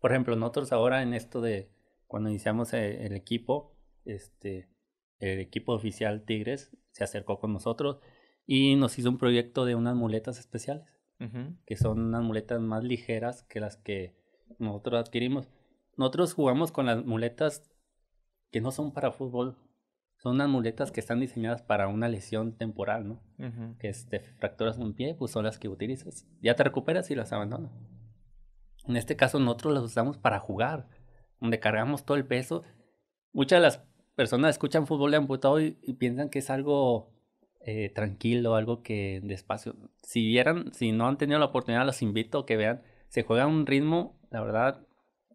por ejemplo, nosotros ahora en esto de cuando iniciamos eh, el, equipo, este, el equipo oficial Tigres se acercó con nosotros y nos hizo un proyecto de unas muletas especiales, que son unas muletas más ligeras que las que nosotros adquirimos. Nosotros jugamos con las muletas que no son para fútbol, son unas muletas que están diseñadas para una lesión temporal, ¿no? Que te este, fracturas un pie, pues son las que utilizas. Ya te recuperas y las abandonas. En este caso nosotros las usamos para jugar, donde cargamos todo el peso. Muchas de las personas escuchan fútbol de amputado y, piensan que es algo eh, tranquilo, algo que despacio. Si vieran, si no han tenido la oportunidad, los invito a que vean. Se juega a un ritmo, la verdad,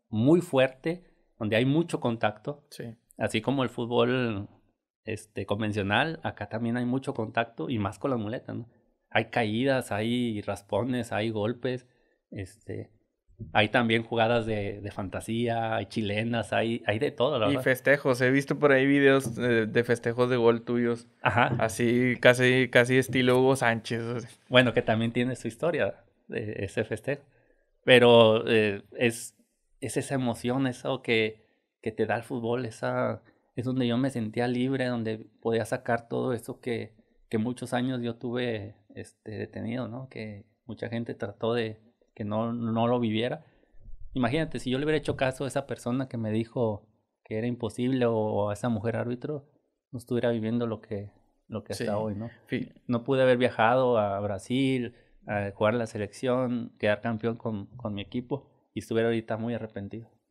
muy fuerte, donde hay mucho contacto. Sí. Así como el fútbol este, convencional, acá también hay mucho contacto y más con las muletas, Hay caídas, hay raspones, hay golpes, este, hay también jugadas de, de, fantasía, hay chilenas, hay, hay de todo, la verdad. Y festejos, he visto por ahí videos eh, de, festejos de gol tuyos. Ajá. Así, casi, casi estilo Hugo Sánchez. Bueno, que también tiene su historia, ese festejo. Pero eh, es, es esa emoción, eso que, que te da el fútbol, esa, es donde yo me sentía libre, donde podía sacar todo eso que, que muchos años yo tuve este, detenido, ¿no? Que mucha gente trató de que no, lo viviera. Imagínate, si yo le hubiera hecho caso a esa persona que me dijo que era imposible o a esa mujer árbitro, no estuviera viviendo lo que, lo que hoy, ¿no? No pude haber viajado a Brasil, a jugar la selección, quedar campeón con, con mi equipo y estuviera ahorita muy arrepentido.